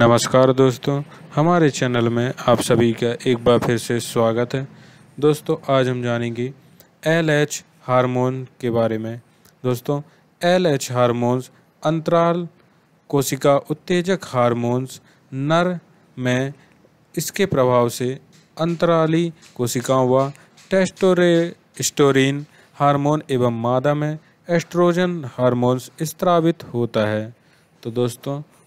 नमस्कार दोस्तों हमारे चैनल में आप सभी का एक बार फिर से स्वागत है दोस्तों आज हम जानेंगे एल एच हारमोन के बारे में दोस्तों एल एच हारमोन्स अंतराल कोशिका उत्तेजक हारमोन्स नर में इसके प्रभाव से अंतराली कोशिकाओं व टेस्टोरेस्टोरिन हार्मोन एवं मादा में एस्ट्रोजन हार्मोन्स स्त्रावित होता है तो दोस्तों